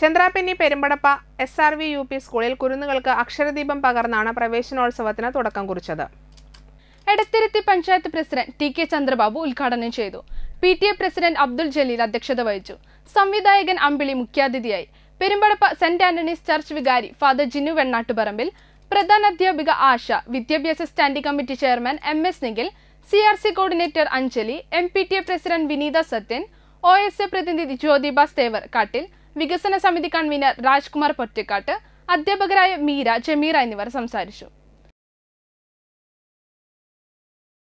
Chandrapinni Perumpadappu S R V U P സ്കൂളിൽ കുരുന്നുകൾക്ക് അക്ഷരദീപം പകർന്നാണ് പ്രവേശനോത്സവത്തിന് തുടക്കം കുറിച്ചത് Edathiruthy panchayat president T K Chandrababu ഉദ്ഘാടനം ചെയ്തു P T A president Abdul Jaleel അധ്യക്ഷത വഹിച്ചു സംവിധായകൻ അമ്പിളി മുഖ്യാതിഥിയായി പെരുമ്പടപ്പ സെന്റ് ആന്റണീസ് ചർച്ച് വികാരി ഫാദർ ജിനു വെണ്ണാട്ടുപറമ്പിൽ പ്രധാന അധ്യാപിക ആശ വിദ്യാഭ്യാസ standing committee chairman M S Nikhil C R C coordinator Anjali M P T A president Vineetha Sathyan O S A പ്രതിനിധി ജ്യോതിബാസ് തേവർ കാട്ടിൽ വികസന സമിതി കൺവീനർ രാജ്കുമാർ പൊറ്റക്കാട്ട് അധ്യാപകരായ മീര ജമീറ എന്നിവർ സംസാരിച്ചു